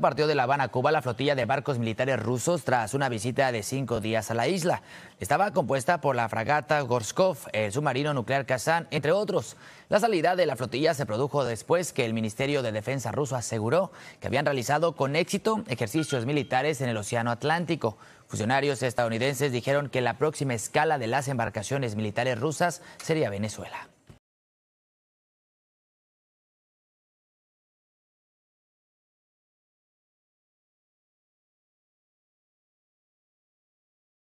Partió de La Habana, Cuba, la flotilla de barcos militares rusos tras una visita de cinco días a la isla. Estaba compuesta por la fragata Gorskov, el submarino nuclear Kazan, entre otros. La salida de la flotilla se produjo después que el Ministerio de Defensa ruso aseguró que habían realizado con éxito ejercicios militares en el Océano Atlántico. Funcionarios estadounidenses dijeron que la próxima escala de las embarcaciones militares rusas sería Venezuela.